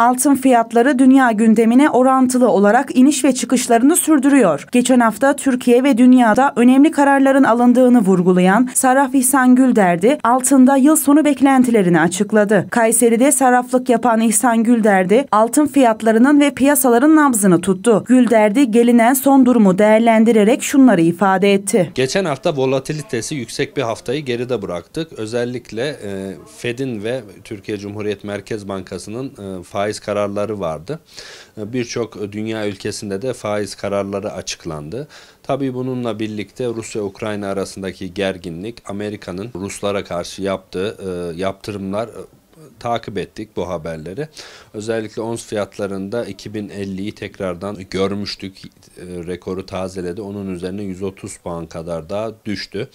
Altın fiyatları dünya gündemine orantılı olarak iniş ve çıkışlarını sürdürüyor. Geçen hafta Türkiye ve dünyada önemli kararların alındığını vurgulayan Saraf İhsan Gülderdi, altında yıl sonu beklentilerini açıkladı. Kayseri'de saraflık yapan İhsan Gülderdi, altın fiyatlarının ve piyasaların nabzını tuttu. Gülderdi gelinen son durumu değerlendirerek şunları ifade etti. Geçen hafta volatilitesi yüksek bir haftayı geride bıraktık. Özellikle e, Fed'in ve Türkiye Cumhuriyet Merkez Bankası'nın e, faiz faiz kararları vardı. E, birçok dünya ülkesinde de faiz kararları açıklandı. Tabii bununla birlikte Rusya-Ukrayna arasındaki gerginlik, Amerika'nın Ruslara karşı yaptığı e, yaptırımlar e, takip ettik bu haberleri. Özellikle ons fiyatlarında 2050'yi tekrardan görmüştük. E, rekoru tazeledi. Onun üzerine 130 puan kadar daha düştü.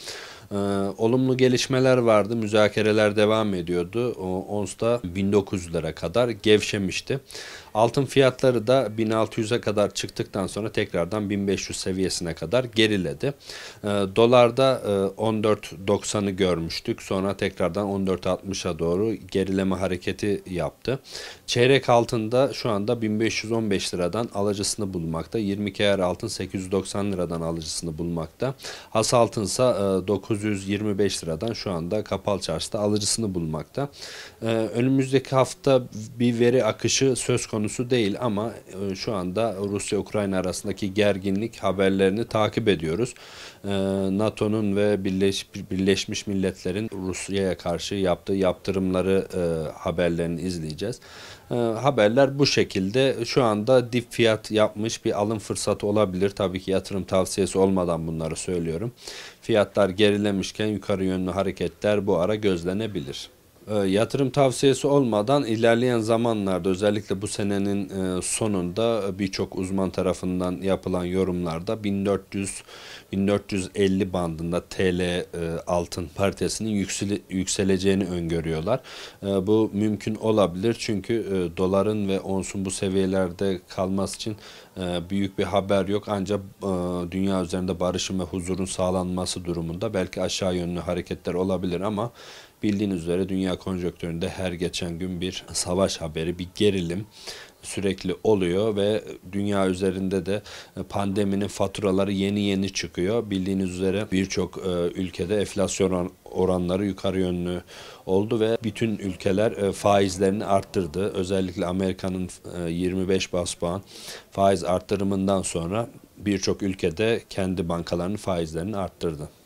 E, olumlu gelişmeler vardı. Müzakereler devam ediyordu. O, ONS'da 1900'lere kadar gevşemişti. Altın fiyatları da 1600'e kadar çıktıktan sonra tekrardan 1500 seviyesine kadar geriledi. Ee, e, dolarda e, 14.90'ı görmüştük. Sonra tekrardan 14.60'a doğru gerileme hareketi yaptı. Çeyrek altında şu anda 1515 liradan alıcısını bulmakta. 20 ayar altın 890 liradan alıcısını bulmakta. Has altınsa e, 9 925 liradan şu anda kapalı çarşıda alıcısını bulmakta. E, önümüzdeki hafta bir veri akışı söz konusu değil ama e, şu anda Rusya-Ukrayna arasındaki gerginlik haberlerini takip ediyoruz. E, NATO'nun ve Birleş, Birleşmiş Milletler'in Rusya'ya karşı yaptığı yaptırımları e, haberlerini izleyeceğiz. E, haberler bu şekilde. Şu anda dip fiyat yapmış bir alım fırsatı olabilir. Tabii ki yatırım tavsiyesi olmadan bunları söylüyorum. Fiyatlar geriler belirlenmişken yukarı yönlü hareketler bu ara gözlenebilir. Ee, yatırım tavsiyesi olmadan ilerleyen zamanlarda özellikle bu senenin e, sonunda e, birçok uzman tarafından yapılan yorumlarda 1400-1450 bandında TL e, altın paritesinin yüksele, yükseleceğini öngörüyorlar. Bu mümkün olabilir çünkü doların ve onsun bu seviyelerde kalması için büyük bir haber yok ancak dünya üzerinde barışın ve huzurun sağlanması durumunda belki aşağı yönlü hareketler olabilir ama Bildiğiniz üzere dünya konjonktüründe her geçen gün bir savaş haberi, bir gerilim sürekli oluyor ve dünya üzerinde de e, pandeminin faturaları yeni yeni çıkıyor. Bildiğiniz üzere birçok e, ülkede enflasyon oranları yukarı yönlü oldu ve bütün ülkeler e, faizlerini arttırdı. Özellikle Amerika'nın 25 bas puan faiz arttırımından sonra birçok ülkede kendi bankalarının faizlerini arttırdı.